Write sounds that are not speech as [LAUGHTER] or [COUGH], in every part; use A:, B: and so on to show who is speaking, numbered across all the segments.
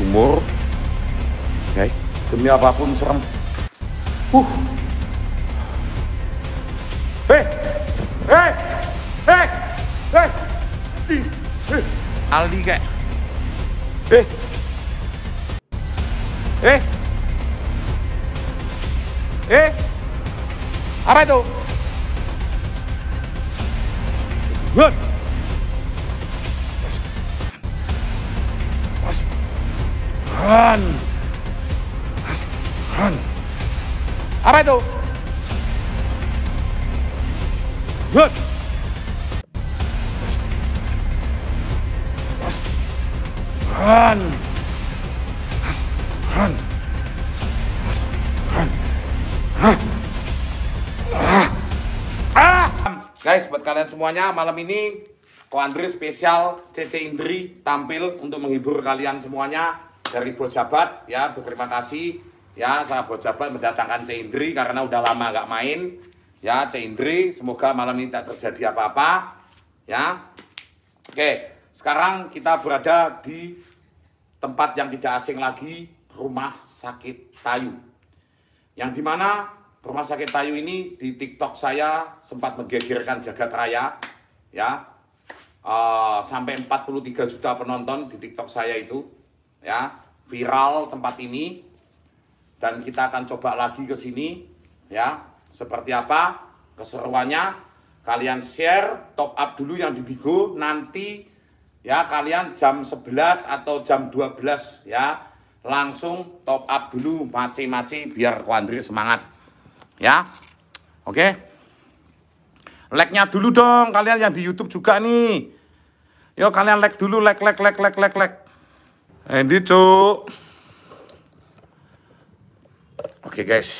A: sumur. okay. demi apapun serem. Uh. Hei! Hei! Hei! Hei! Aldi kayak. Eh. Eh. Eh. Apa itu? Good. Run. Run. Apa itu? Good. Run. Run. Run. Ah. ah. Guys, buat kalian semuanya malam ini Ko Andri spesial CC Indri tampil untuk menghibur kalian semuanya dari Bojabat ya berterima kasih ya sama Bojabat mendatangkan Cendri karena udah lama nggak main ya Cendri semoga malam ini tidak terjadi apa-apa ya oke sekarang kita berada di tempat yang tidak asing lagi rumah sakit Tayu yang dimana rumah sakit Tayu ini di TikTok saya sempat menggegerkan jagat raya ya uh, sampai 43 juta penonton di TikTok saya itu ya viral tempat ini dan kita akan coba lagi ke sini ya seperti apa keseruannya kalian share top up dulu yang di Bigo nanti ya kalian jam 11 atau jam 12 ya langsung top up dulu maci-maci biar Kuandri semangat ya oke okay? like-nya dulu dong kalian yang di YouTube juga nih yo kalian like dulu like like like like like like Endi cuk. Oke guys.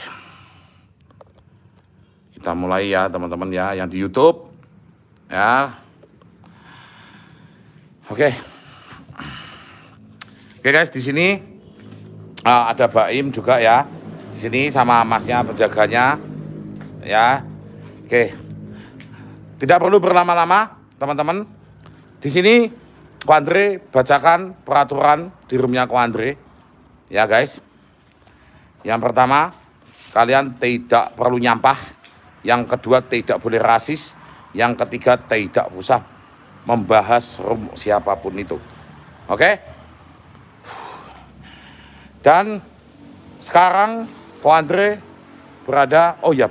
A: Kita mulai ya teman-teman ya yang di YouTube ya. Oke. Oke guys, di sini uh, ada Baim juga ya. Di sini sama masnya penjaganya ya. Oke. Tidak perlu berlama-lama, teman-teman. Di sini Ko Andre bacakan peraturan di roomnya Ko Andre. Ya guys. Yang pertama, kalian tidak perlu nyampah. Yang kedua, tidak boleh rasis. Yang ketiga, tidak usah membahas room siapapun itu. Oke? Dan sekarang Ko Andre berada, oh ya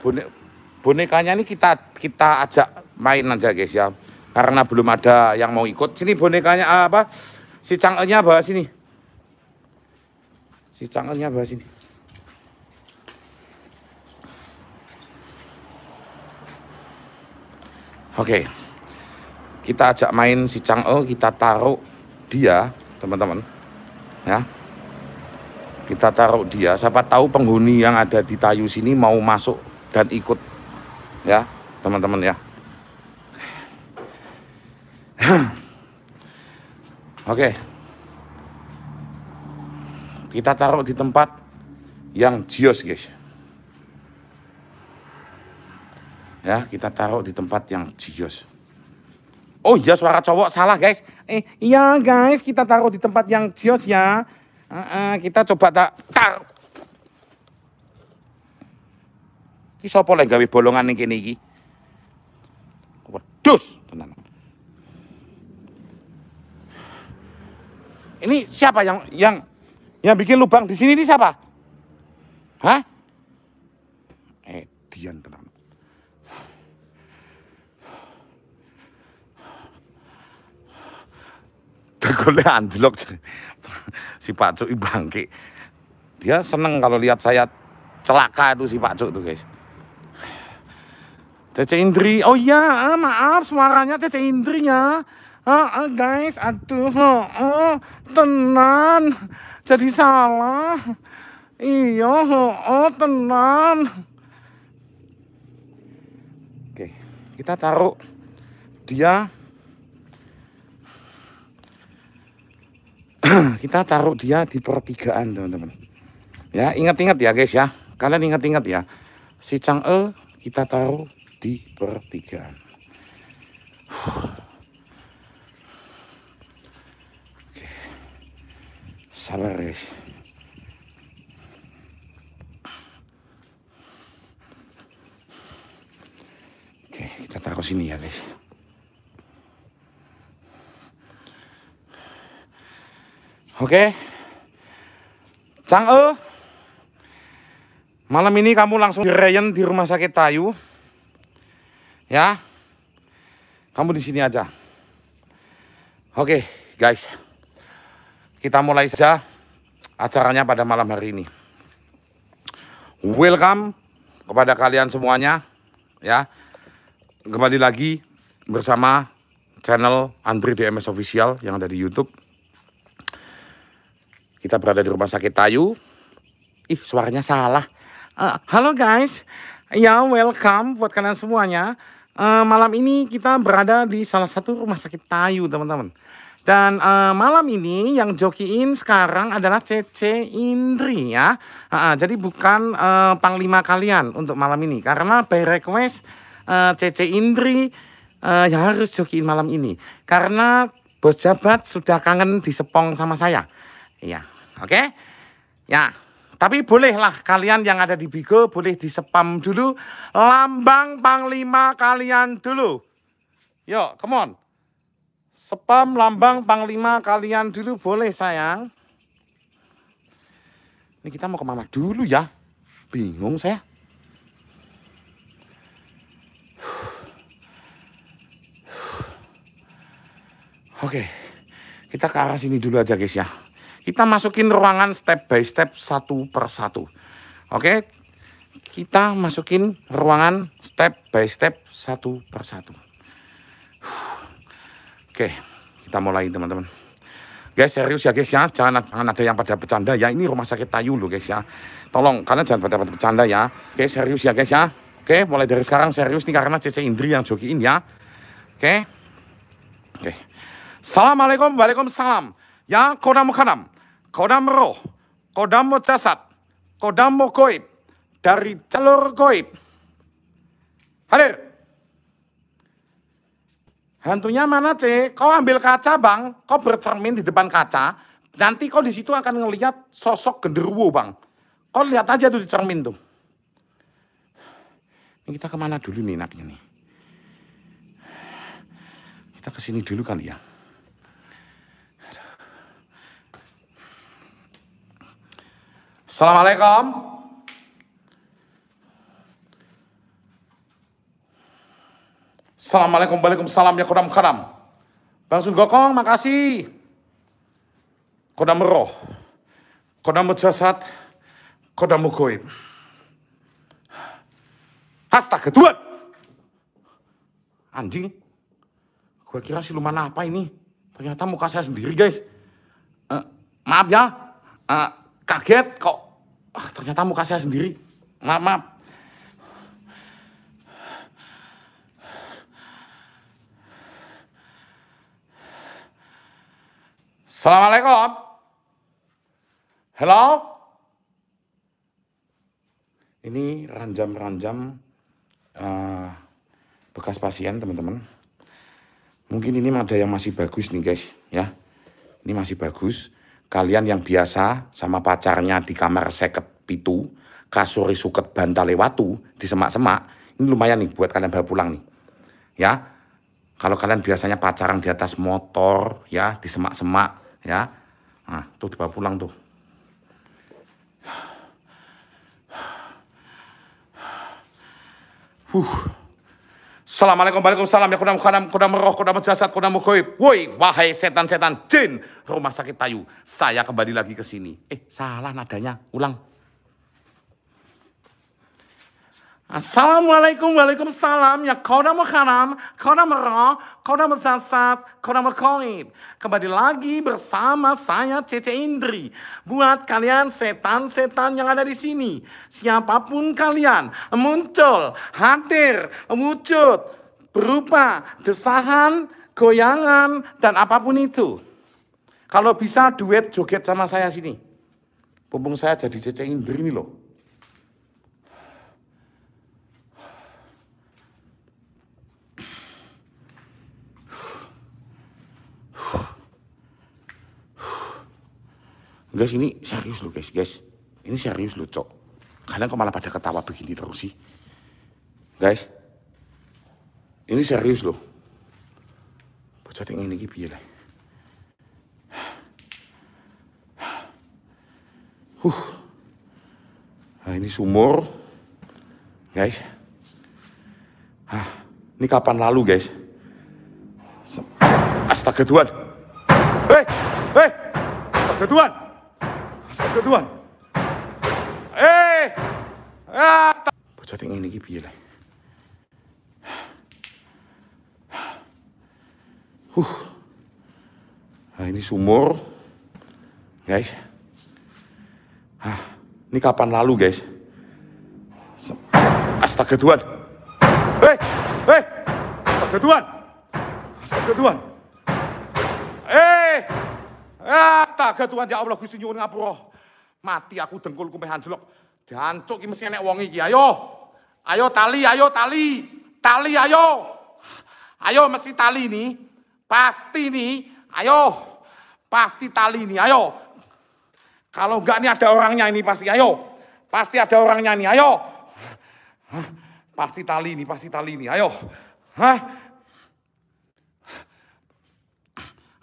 A: bonekanya ini kita kita ajak main aja guys ya karena belum ada yang mau ikut. Sini bonekanya ah, apa? Si cangkelnya bawa sini. Si cangkelnya bawa sini. Oke. Okay. Kita ajak main si cangkel, kita taruh dia, teman-teman. Ya. Kita taruh dia, siapa tahu penghuni yang ada di Tayu sini mau masuk dan ikut. Ya, teman-teman ya. Oke. Kita taruh di tempat yang jios, guys. Ya, kita taruh di tempat yang jios. Oh iya suara cowok salah guys. Eh, iya guys kita taruh di tempat yang jios ya. Uh, uh, kita coba tak taruh. Kisah sapa gawe bolongan ini? gini gini. tenang. ini siapa yang yang yang bikin lubang di sini ini siapa? Hah? Eh, Dian tenang. Tegolnya anjlok si Pak Cuk bangke. Dia seneng kalau lihat saya celaka itu si Pak Cuk tuh guys. Cece Indri, oh iya maaf suaranya Cece Indri ya oh, guys aduh oh, oh, tenan jadi salah iya oh, oh, tenan oke kita taruh dia [CLEARS THROAT] kita taruh dia di pertigaan teman-teman ya ingat-ingat ya guys ya kalian ingat-ingat ya si Chang'e kita taruh di pertigaan. sabar guys oke kita taruh sini ya guys oke Cange malam ini kamu langsung dirayen di rumah sakit Tayu ya kamu di sini aja oke guys kita mulai saja acaranya pada malam hari ini. Welcome kepada kalian semuanya ya. Kembali lagi bersama channel Andri DMS Official yang ada di YouTube. Kita berada di rumah sakit Tayu. Ih, suaranya salah. Uh, halo guys. Ya, welcome buat kalian semuanya. Uh, malam ini kita berada di salah satu rumah sakit Tayu, teman-teman. Dan uh, malam ini yang jokiin sekarang adalah Cece Indri ya. Uh, uh, jadi bukan uh, panglima kalian untuk malam ini karena by request uh, Cece Indri uh, yang harus jokiin malam ini karena bos jabat sudah kangen di disepong sama saya. Iya, oke? Okay? Ya. Tapi bolehlah kalian yang ada di Bigo boleh disepam dulu lambang panglima kalian dulu. Yuk, come on. Spam lambang panglima kalian dulu boleh sayang. Ini kita mau kemana dulu ya? Bingung saya. Oke, kita ke arah sini dulu aja guys ya. Kita masukin ruangan step by step satu per satu. Oke, kita masukin ruangan step by step satu per satu. Oke, kita mulai teman-teman. Guys, serius ya guys ya, jangan, jangan ada yang pada bercanda ya. Ini rumah sakit Tayu loh guys ya. Tolong, kalian jangan pada pada bercanda ya. Oke, serius ya guys ya. Oke, mulai dari sekarang serius nih karena CC Indri yang jokiin ya. Oke. Oke. Assalamualaikum, waalaikumsalam. Ya, kodam kodam. kodam roh, kodam jasad, kodam goib, dari jalur goib. Hadir. Hantunya mana C? Kau ambil kaca bang, kau bercermin di depan kaca, nanti kau di situ akan ngelihat sosok genderuwo bang. Kau lihat aja tuh di cermin tuh. Ini kita kemana dulu nih enaknya nih? Kita kesini dulu kali ya. Assalamualaikum. Assalamualaikum Waalaikumsalam ya kodam kadam. Bang Sun Gokong makasih. Kodam roh. Kodam jasad. Kodam goib. Hasta ketuan. Anjing. Gue kira si lumana apa ini. Ternyata muka saya sendiri guys. Uh, maaf ya. Uh, kaget kok. Uh, ternyata muka saya sendiri. Maaf, maaf. Assalamualaikum. halo. Ini ranjam-ranjam uh, bekas pasien teman-teman. Mungkin ini ada yang masih bagus nih guys ya. Ini masih bagus. Kalian yang biasa sama pacarnya di kamar seket pitu, kasuri suket bantal watu di semak-semak, ini lumayan nih buat kalian bawa pulang nih. Ya, kalau kalian biasanya pacaran di atas motor ya di semak-semak ya nah tuh dibawa pulang tuh huh Assalamualaikum warahmatullahi wabarakatuh. Ya kudam kudam kodam roh kudam jasad kudam mukhoib. Woi wahai setan-setan jin rumah sakit tayu. Saya kembali lagi ke sini. Eh salah nadanya ulang. Assalamualaikum, waalaikumsalam, ya kau dah haram, nama roh, kodam kau nama koib. Kembali lagi bersama saya Cece Indri. Buat kalian setan-setan yang ada di sini, siapapun kalian, muncul, hadir, wujud, berupa desahan, goyangan, dan apapun itu. Kalau bisa duet joget sama saya sini. Punggung saya jadi Cece Indri nih loh. Guys, ini serius loh guys, guys. Ini serius loh, Cok. Kalian kok malah pada ketawa begini terus sih? Guys, ini serius loh. Bocah yang ini piye lah. Huh. Nah, ini sumur. Guys. Hah, ini kapan lalu, guys? Astaga Tuhan. Hei, hei. Astaga Tuhan. Sabda Eh! Ah! Bocah teng ngene Huh. Ah, ini sumur. Guys. Hah. Ini kapan lalu, guys? Astaga Tuhan. Hei! Eh, Hei! Astaga Tuhan. Astaga Tuhan. Eh! Astaga Tuhan eh. ah, ya Allah Gusti nyuwun Ngapuroh. Mati aku dengkulku meh anjlok. Jancuk iki mesti enek wong iki. Ayo. Ayo tali, ayo tali. Tali ayo. Ayo mesti tali ini Pasti nih. Ayo. Pasti tali ini Ayo. Kalau enggak nih ada orangnya ini pasti. Ayo. Pasti ada orangnya nih. Ayo. Pasti tali ini, pasti tali ini. Ayo. Hah?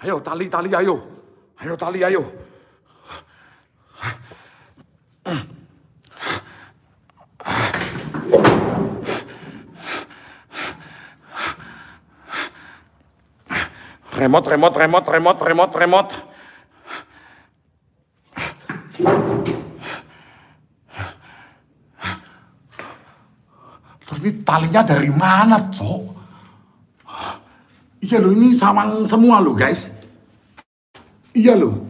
A: Ayo tali tali ayo. Ayo tali ayo. Remote, remote, remote, remote, remote, remote. Terus ini talinya dari mana, Cok? Iya loh, ini sama semua loh, guys. Iya loh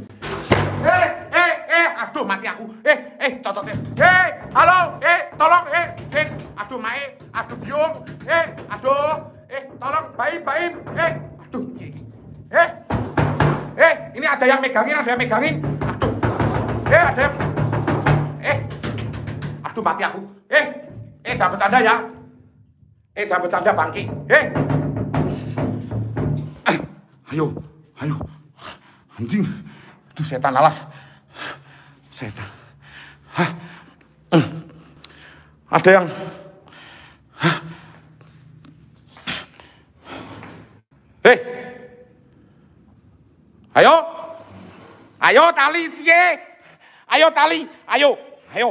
A: mati aku. Eh, eh, cocoknya. Eh, halo, eh, tolong, eh, sing. Aduh, mae, aduh, biung. Eh, aduh, eh, tolong, baim, baim. Eh, aduh, Eh, eh, ini ada yang megangin, ada yang megangin. Aduh, eh, ada yang, eh, aduh, mati aku. Eh, eh, jangan bercanda ya. Eh, jangan bercanda, bangki. Eh, eh ayo, ayo, anjing. Aduh, setan alas setan. Hah? Eh. Ada yang Hah? Hei. Eh. Ayo. Ayo tali cie. Ayo tali, ayo. Ayo.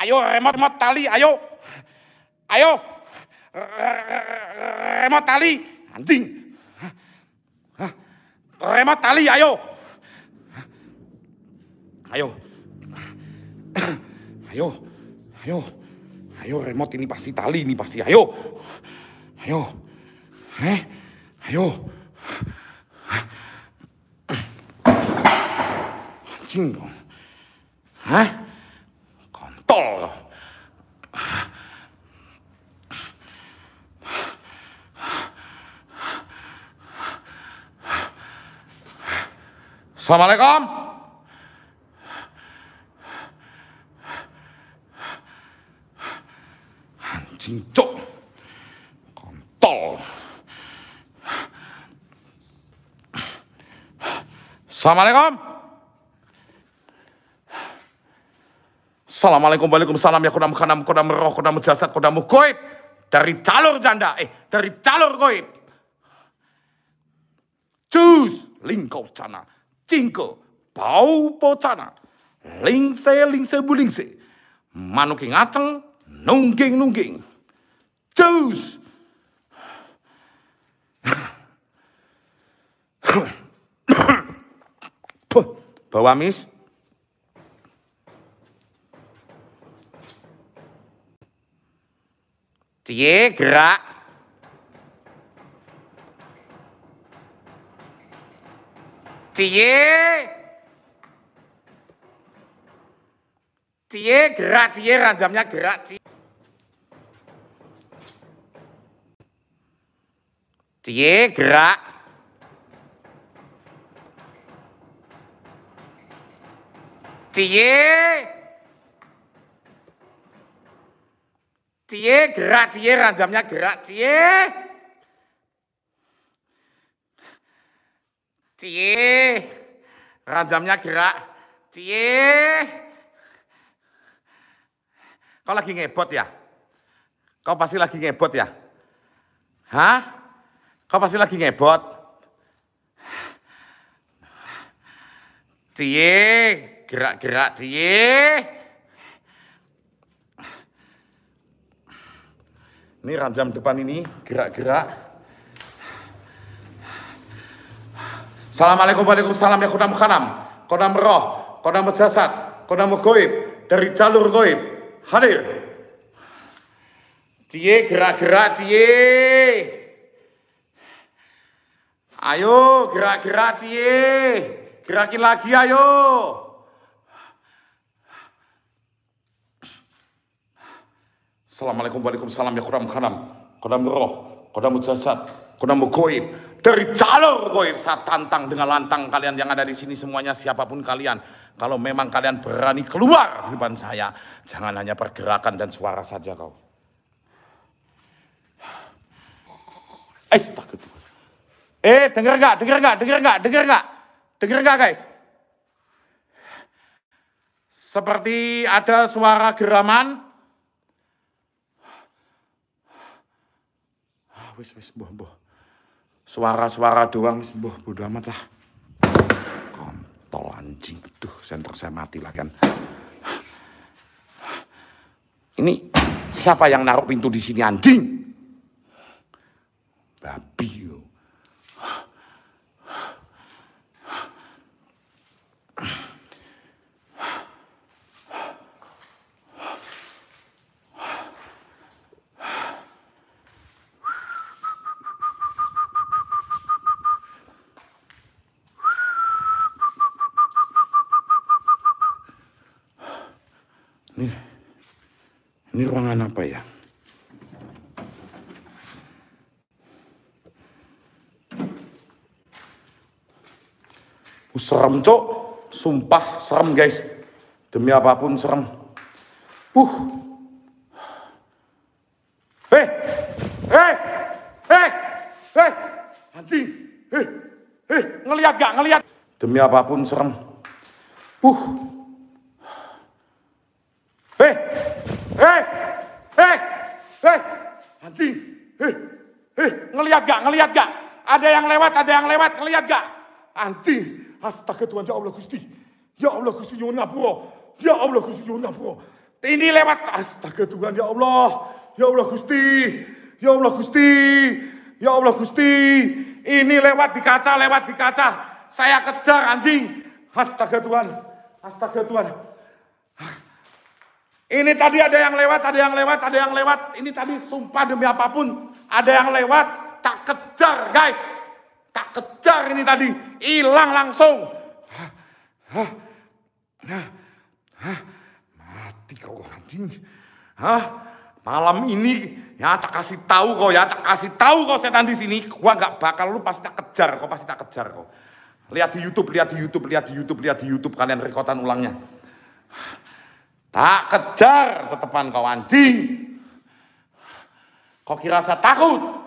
A: Ayo remot-remot tali, ayo. Ayo. Remot tali, anjing. Remot tali, ayo. Ayo. Ayo, ayo, ayo remote ini pasti tali ini pasti. Ayo, ayo, eh, ayo. Anjing dong. Hah? Kontol. Assalamualaikum. Assalamualaikum. Assalamualaikum Waalaikumsalam ya kodam kanam kodam roh kodam jasad kodam goib dari calur janda eh dari calur goib cus lingkau cana cingko bau pocana lingse lingse bulingse manuking ngaceng nungging nungging cus Bawa mis Cie gerak Cie Cie gerak Cie ranjamnya gerak Cie Cie gerak Tie. Tie gerak tie ranjamnya gerak tie. Tie. Ranjamnya gerak. Tie. Kau lagi ngebot ya? Kau pasti lagi ngebot ya? Hah? Kau pasti lagi ngebot? Cie gerak-gerak cie. Ini ranjam depan ini gerak-gerak. Assalamualaikum warahmatullahi wabarakatuh. Ya kodam khanam. Kodam roh, kodam jasad, kodam goib. Dari jalur goib. Hadir. Cie gerak-gerak cie. Ayo gerak-gerak cie. Gerakin lagi ayo. Assalamualaikum waalaikumsalam ya kuram khanam. Kodam roh, kodam jasad, kodam goib. Dari jalur goib saya tantang dengan lantang kalian yang ada di sini semuanya siapapun kalian. Kalau memang kalian berani keluar di depan saya, jangan hanya pergerakan dan suara saja kau. Astagfirullah. Eh, denger gak, Denger gak, Denger gak, Denger gak, Denger gak guys? Seperti ada suara geraman, wis wis boh boh. Suara-suara doang wis boh bodo amat lah. Kontol anjing. tuh, senter saya mati lah kan. Ini siapa yang naruh pintu di sini anjing? Babi yo. Ini ruangan apa ya? Serem cok, sumpah serem guys. Demi apapun serem. Uh. Hei, eh, eh, hei, eh, hei, hei, anjing, hei, hei, ngelihat gak ngelihat. Demi apapun serem. Uh. gak? Ngeliat gak? Ada yang lewat, ada yang lewat, ngeliat gak? Anti. Astaga Tuhan, ya Allah Gusti. Ya Allah Gusti nyuwun ngapura. Ya Allah Gusti nyuwun ngapura. Ini lewat. Astaga Tuhan, ya Allah. Ya Allah Gusti. Ya Allah Gusti. Ya Allah Gusti. Ini lewat di kaca, lewat di kaca. Saya kejar anjing. Astaga Tuhan. Astaga Tuhan. Ini tadi ada yang lewat, ada yang lewat, ada yang lewat. Ini tadi sumpah demi apapun. Ada yang lewat, tak kejar guys. Tak kejar ini tadi, hilang langsung. Hah, nah, hah, mati kau anjing. Hah, malam ini ya tak kasih tahu kau ya, tak kasih tahu kau setan di sini. Gua nggak bakal lu pasti tak kejar kau, pasti tak kejar kau. Lihat di YouTube, lihat di YouTube, lihat di YouTube, lihat di YouTube kalian rekotan ulangnya. Tak kejar tetepan kau anjing. Kau kira saya takut?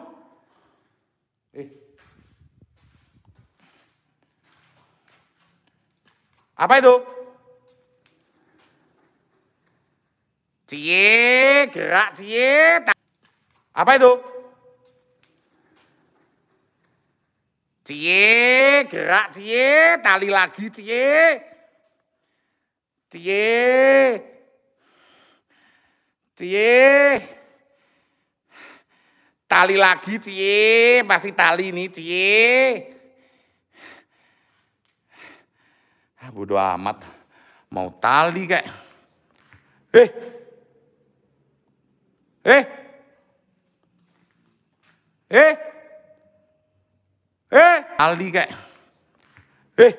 A: Apa itu? Cie, gerak cie. Apa itu? Cie, gerak cie, tali lagi cie. Cie. Cie. Tali lagi cie, pasti tali ini cie. Ah, bodo amat. Mau tali kayak. Eh. Eh. Eh. Eh. Tali kayak. Eh.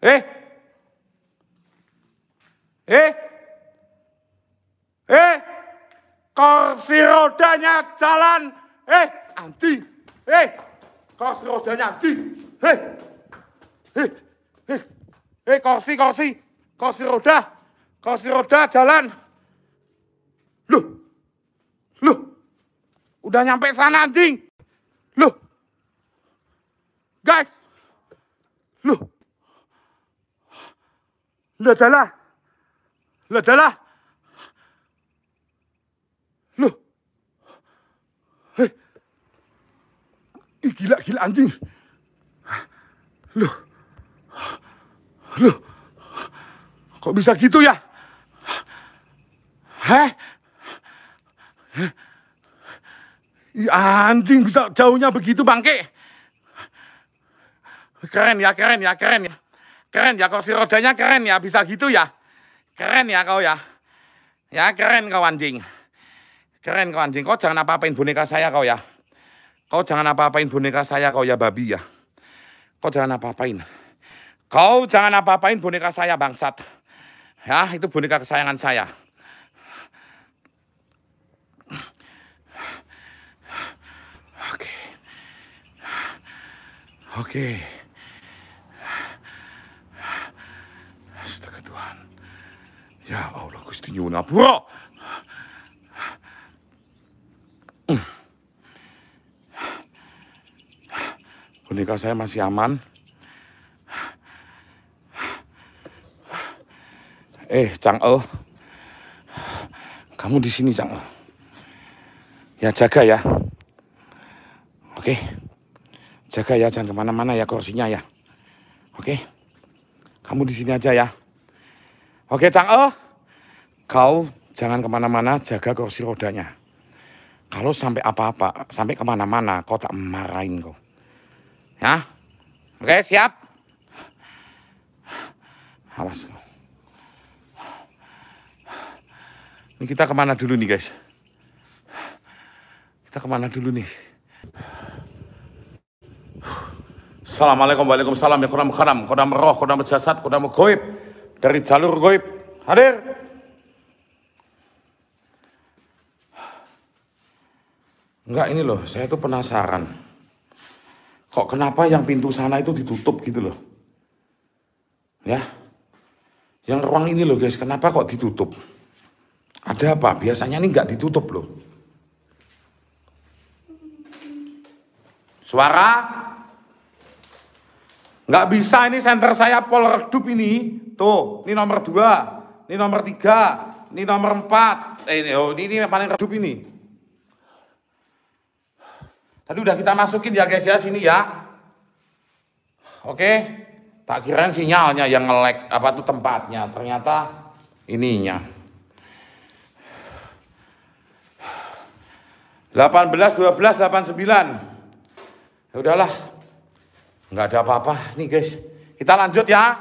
A: Eh. Eh. Eh. Kursi rodanya jalan. Eh, anti, Eh, kursi rodanya anti, Eh. Hei, eh hei kursi, kursi. Kursi roda. Kursi roda jalan. Loh. Loh. Udah nyampe sana anjing. Loh. Guys. Loh. Loh adalah. Loh. Hei. Ih, gila, gila anjing. Loh. Aduh, kok bisa gitu ya? Heh? I anjing bisa jauhnya begitu bangke. Keren ya, keren ya, keren ya. Keren ya, kursi rodanya keren ya, bisa gitu ya. Keren ya kau ya. Ya keren kau anjing. Keren kau anjing, kau jangan apa-apain boneka saya kau ya. Kau jangan apa-apain boneka saya kau ya babi ya. Kau jangan apa-apain. Kau jangan apa-apain boneka saya bangsat. Ya, itu boneka kesayangan saya. Oke. Oke. Astaga Tuhan. Ya Allah, Gusti Yuna, bro. Boneka saya masih aman. Eh, Cang O. Oh. Kamu di sini, Cang O. Oh. Ya, jaga ya. Oke. Jaga ya, jangan kemana-mana ya kursinya ya. Oke. Kamu di sini aja ya. Oke, Cang O. Oh. Kau jangan kemana-mana, jaga kursi rodanya. Kalau sampai apa-apa, sampai kemana-mana, kau tak marahin kau. Ya? Oke, siap? Awas kau. Ini kita kemana dulu nih guys? Kita kemana dulu nih? Assalamualaikum waalaikumsalam ya kodam kodam kodam roh kodam jasad kodam goib dari jalur goib hadir Enggak ini loh saya tuh penasaran kok kenapa yang pintu sana itu ditutup gitu loh ya yang ruang ini loh guys kenapa kok ditutup ada apa? Biasanya ini nggak ditutup loh. Suara nggak bisa ini senter saya pol redup ini. Tuh, ini nomor dua, ini nomor tiga, ini nomor empat. Eh, ini, oh, ini, ini yang paling redup ini. Tadi udah kita masukin ya guys ya sini ya. Oke, tak kirain sinyalnya yang ngelek apa tuh tempatnya. Ternyata ininya. 18, 12, 89. Ya udahlah, nggak ada apa-apa nih guys. Kita lanjut ya.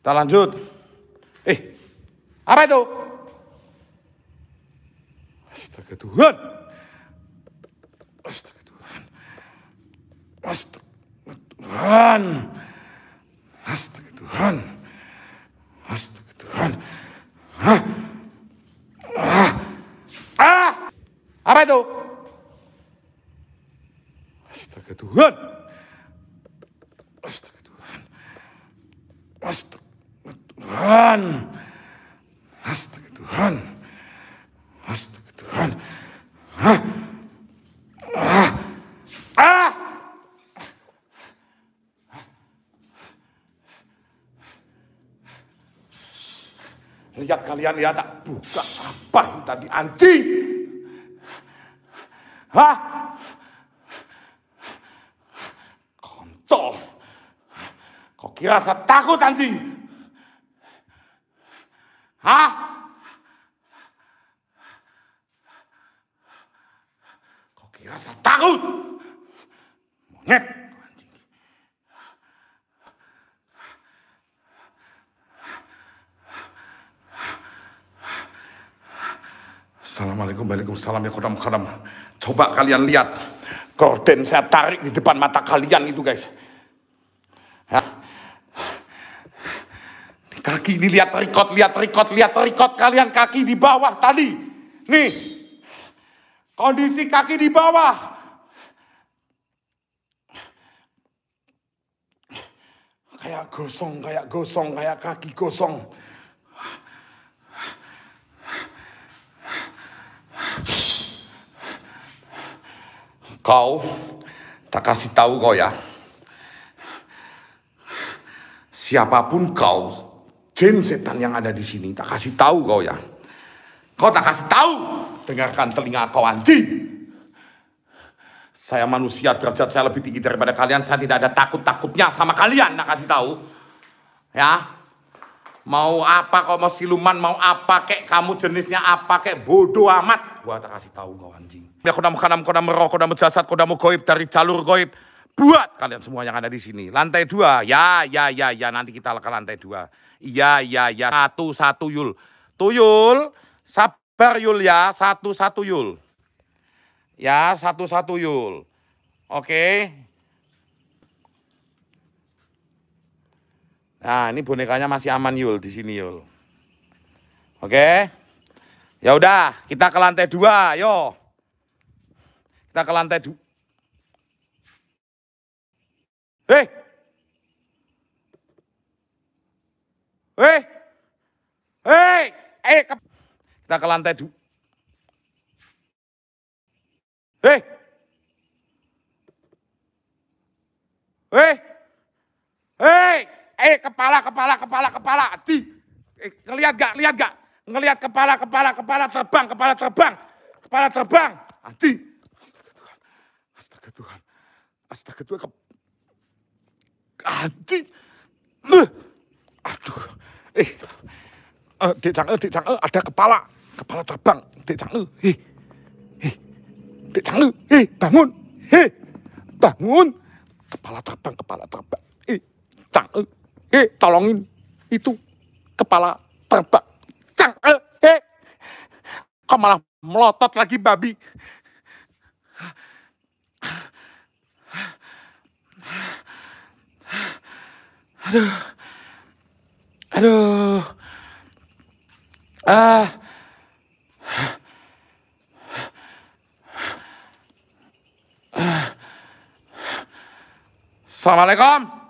A: Kita lanjut. Eh, apa itu? Astaga Tuhan. Astaga Tuhan. Astaga Tuhan. Astaga Tuhan. Astaga Tuhan. Hah. Ah. Ah! Apa itu? Astaga Tuhan. Astaga Tuhan. Astaga Tuhan. Astaga Tuhan. Astaga Tuhan. Ah! Ah! Ah! Lihat kalian ya tak buka apa yang tadi anjing. Hah? Kontol. Kok kira saya takut anjing? Hah? Kok kira saya takut? Monyet. Assalamualaikum, waalaikumsalam, ya kodam kodam. Coba kalian lihat, korden saya tarik di depan mata kalian itu guys. Ya. Kaki ini lihat record, lihat record, lihat record kalian kaki di bawah tadi. Nih, kondisi kaki di bawah. Kayak gosong, kayak gosong, kayak kaki gosong. Kau, tak kasih tahu kau ya. Siapapun kau, jin setan yang ada di sini, tak kasih tahu kau ya. Kau tak kasih tahu, dengarkan telinga kau anjing. Saya manusia, derajat saya lebih tinggi daripada kalian. Saya tidak ada takut-takutnya sama kalian, tak kasih tahu. Ya, Mau apa kok mau siluman, mau apa kek kamu jenisnya apa kek bodoh amat. Gua tak kasih tahu kau anjing. Ya kodamu kanam, kodamu roh, kodamu jasad, kodamu goib dari jalur goib. Buat kalian semua yang ada di sini. Lantai dua, ya, ya, ya, ya. Nanti kita ke lantai dua. Ya, ya, ya. Satu, satu yul. Tuyul, sabar yul ya. Satu, satu yul. Ya, satu, satu yul. Oke, Nah, ini bonekanya masih aman Yul di sini Yul. Oke. Ya udah, kita ke lantai dua, yo. Kita ke lantai dua. Hei. Eh! Eh! Hei. Eh! Hei, eh ke... kita ke lantai dua. Hei. Hei eh kepala, kepala, kepala, kepala, di, eh, ngelihat gak, lihat gak, ngelihat kepala, kepala, kepala terbang, kepala terbang, kepala terbang, anti. Astaga Tuhan, astaga Tuhan, astaga Tuhan, anti. Aduh, eh, eh di cangel, di cangel, ada kepala, kepala terbang, di cangel, hi eh. hi eh. di cangel, hi eh, bangun, hi bangun, kepala terbang, kepala terbang, eh, cangel, eh tolongin itu kepala terbak. Cang, eh, eh. Kok malah melotot lagi babi. Aduh. Aduh. Ah. ah. Assalamualaikum.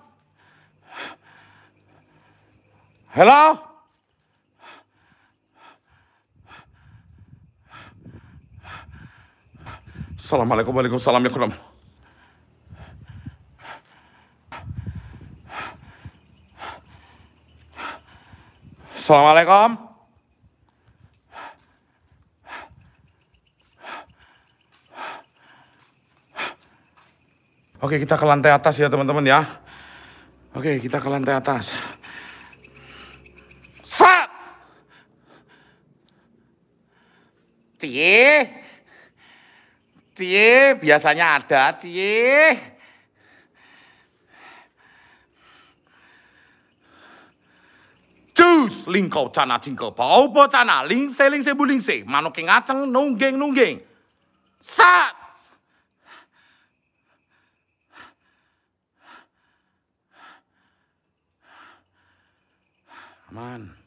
A: Hello? Assalamualaikum waalaikumsalam ya kulam. Assalamualaikum. Oke, kita ke lantai atas ya teman-teman ya. Oke, kita ke lantai atas. Cie. Cie, biasanya ada, cie. Cus, lingkau cana cingkau, bau po cana, lingse lingse bu lingse, manuk ngaceng, nunggeng nunggeng. Saat. Man.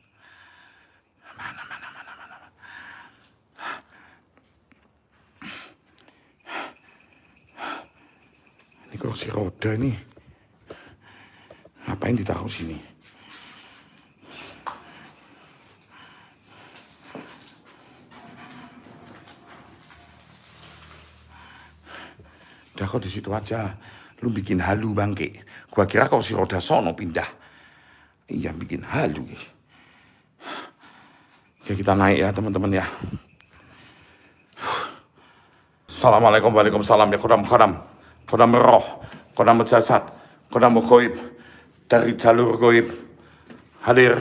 A: Ini kursi roda ini. Ngapain ditaruh sini? Udah kau di situ aja. Lu bikin halu bangke. Gua kira kursi roda sono pindah. Iya bikin halu. Oke kita naik ya teman-teman ya. Assalamualaikum waalaikumsalam ya kodam kodam kodam roh, kodam jasad, kodam goib, dari jalur goib, hadir.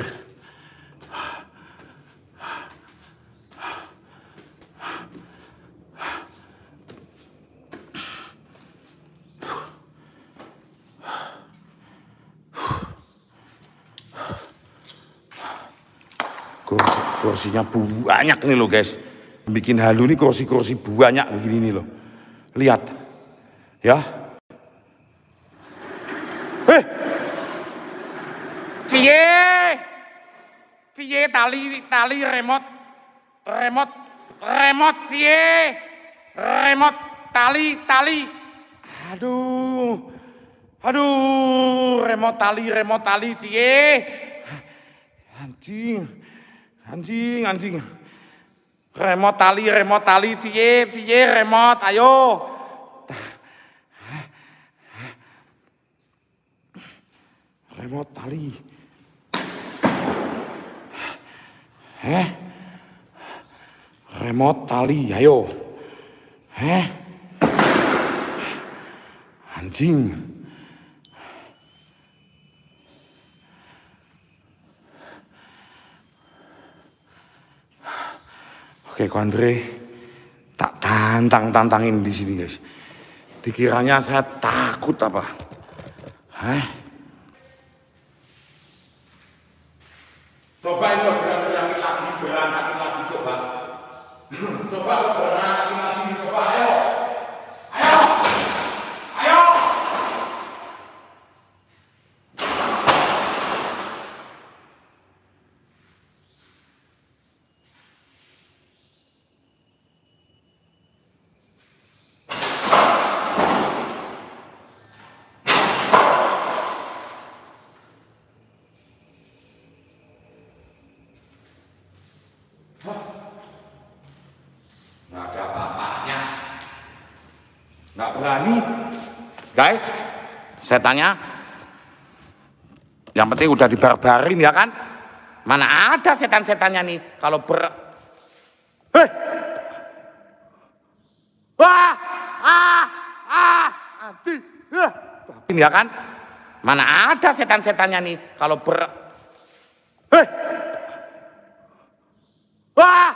A: kursinya banyak nih loh guys. Bikin halu nih kursi-kursi banyak begini nih loh. Lihat. Ja. Hei! Cie! Cie tali tali remote remote remote cie remote tali tali aduh aduh remote tali remote tali cie anjing anjing anjing remote tali remote tali cie cie remote ayo Remote tali. Eh? Remote tali, ayo. Eh? Anjing. Oke, Ko Andre, tak tantang-tantangin di sini, guys. Dikiranya saya takut apa? Hah? Coba ini orang lagi, berantakan lagi, coba. [LAUGHS] coba Guys, saya tanya, yang penting udah dibarbarin ya kan? Mana ada setan-setannya nih kalau ber... Hei! Wah! Ah! Ah! anti, Ah! Ini eh! ya kan? Mana ada setan-setannya nih kalau ber... Hei! Wah!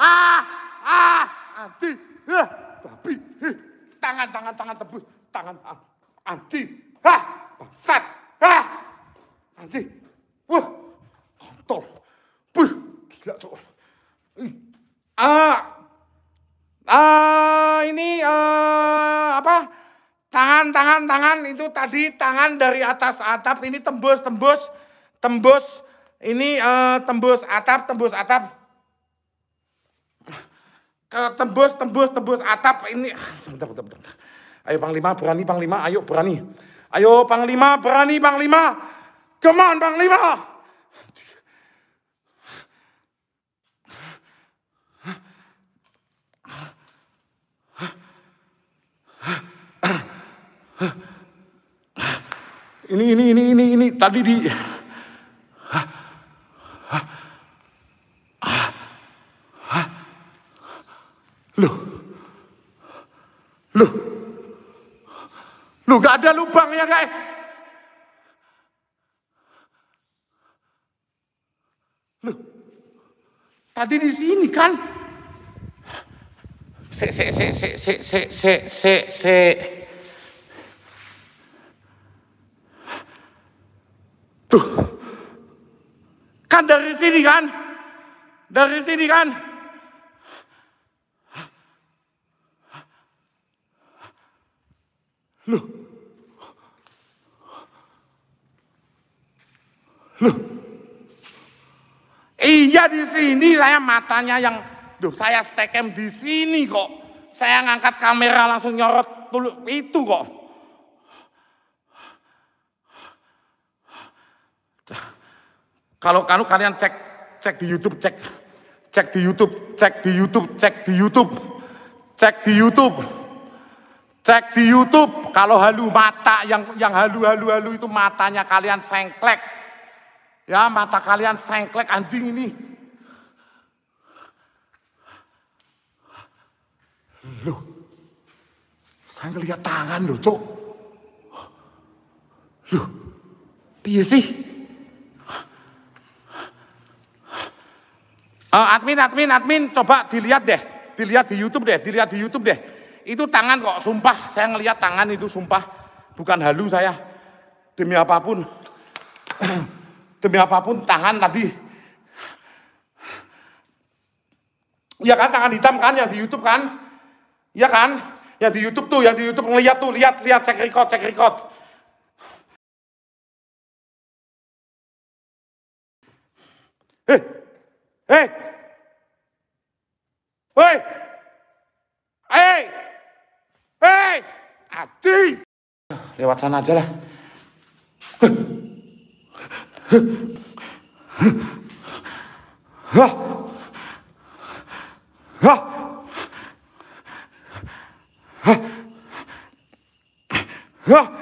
A: Ah! Ah! Adi! Ah! Eh! Babi! Eh! Tangan, tangan, tangan tebus tangan anti. ha bangsat. ha anti. Wah, kontol. Buh, gila cok. Ah, ah ini ah apa tangan tangan tangan itu tadi tangan dari atas atap ini tembus tembus tembus ini uh, tembus atap tembus atap ke eh, tembus tembus tembus atap ini ah, sebentar sebentar, sebentar. Ayo Panglima, berani Panglima, ayo berani. Ayo Panglima, berani Panglima. Come on Panglima. Ini, ini, ini, ini, ini, tadi di... Loh, loh, Lu gak ada lubang ya guys. Lu tadi di sini kan. Se se se se se se se se se. Tuh. Kan dari sini kan? Dari sini kan? lu Loh. Iya di sini saya matanya yang duh saya stekem di sini kok. Saya ngangkat kamera langsung nyorot dulu itu kok. Kalau kalau kalian cek cek di YouTube cek cek di YouTube cek di YouTube cek di YouTube cek di YouTube cek di YouTube kalau halu mata yang yang halu halu halu itu matanya kalian sengklek Ya mata kalian sengklek anjing ini. Loh, saya ngeliat tangan loh, cok. Loh, piye sih? Uh, admin, admin, admin, coba dilihat deh. Dilihat di Youtube deh, dilihat di Youtube deh. Itu tangan kok, sumpah. Saya ngeliat tangan itu, sumpah. Bukan halu saya. Demi apapun demi apapun tangan tadi. Ya kan tangan hitam kan yang di YouTube kan? Ya kan? Yang di YouTube tuh, yang di YouTube ngeliat tuh, lihat lihat cek record, cek record. Hei. Hei. Hei. Hei. Hei. Ati Lewat sana aja lah. Ah!